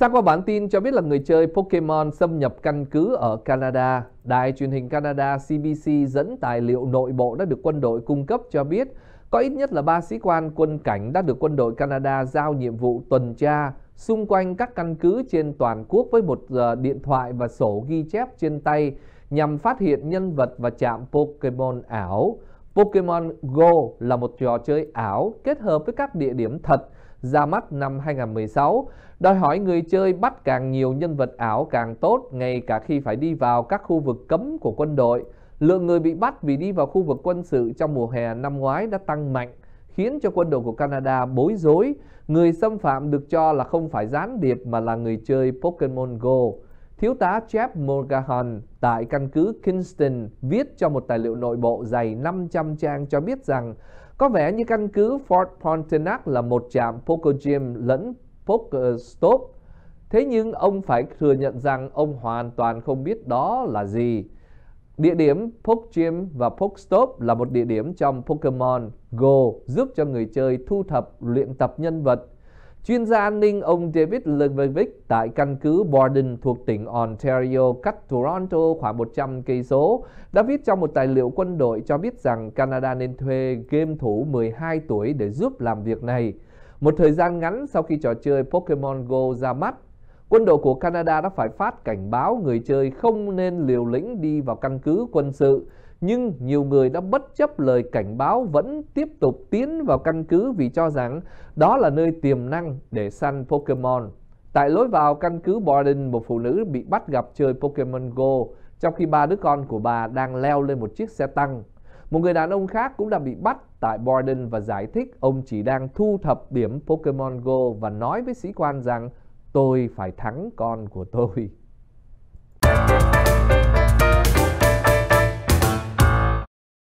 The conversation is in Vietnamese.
Sang qua bản tin cho biết là người chơi Pokemon xâm nhập căn cứ ở Canada. Đài truyền hình Canada CBC dẫn tài liệu nội bộ đã được quân đội cung cấp cho biết có ít nhất là 3 sĩ quan quân cảnh đã được quân đội Canada giao nhiệm vụ tuần tra xung quanh các căn cứ trên toàn quốc với một điện thoại và sổ ghi chép trên tay nhằm phát hiện nhân vật và chạm Pokemon ảo. Pokemon Go là một trò chơi ảo kết hợp với các địa điểm thật ra mắt năm 2016, đòi hỏi người chơi bắt càng nhiều nhân vật ảo càng tốt ngay cả khi phải đi vào các khu vực cấm của quân đội. Lượng người bị bắt vì đi vào khu vực quân sự trong mùa hè năm ngoái đã tăng mạnh, khiến cho quân đội của Canada bối rối. Người xâm phạm được cho là không phải gián điệp mà là người chơi Pokemon Go. Thiếu tá Jeff Morgan tại căn cứ Kingston viết cho một tài liệu nội bộ dày 500 trang cho biết rằng có vẻ như căn cứ Fort Pontenac là một trạm poker gym lẫn poker stop. Thế nhưng ông phải thừa nhận rằng ông hoàn toàn không biết đó là gì. Địa điểm Poke Gym và Poke Stop là một địa điểm trong Pokemon Go giúp cho người chơi thu thập, luyện tập nhân vật, Chuyên gia an ninh ông David Levivick tại căn cứ Borden thuộc tỉnh Ontario cách Toronto khoảng 100 cây số đã viết trong một tài liệu quân đội cho biết rằng Canada nên thuê game thủ 12 tuổi để giúp làm việc này. Một thời gian ngắn sau khi trò chơi Pokemon Go ra mắt, quân đội của Canada đã phải phát cảnh báo người chơi không nên liều lĩnh đi vào căn cứ quân sự nhưng nhiều người đã bất chấp lời cảnh báo vẫn tiếp tục tiến vào căn cứ vì cho rằng đó là nơi tiềm năng để săn Pokemon. Tại lối vào căn cứ Borden, một phụ nữ bị bắt gặp chơi Pokemon Go, trong khi ba đứa con của bà đang leo lên một chiếc xe tăng. Một người đàn ông khác cũng đã bị bắt tại Borden và giải thích ông chỉ đang thu thập điểm Pokemon Go và nói với sĩ quan rằng tôi phải thắng con của tôi.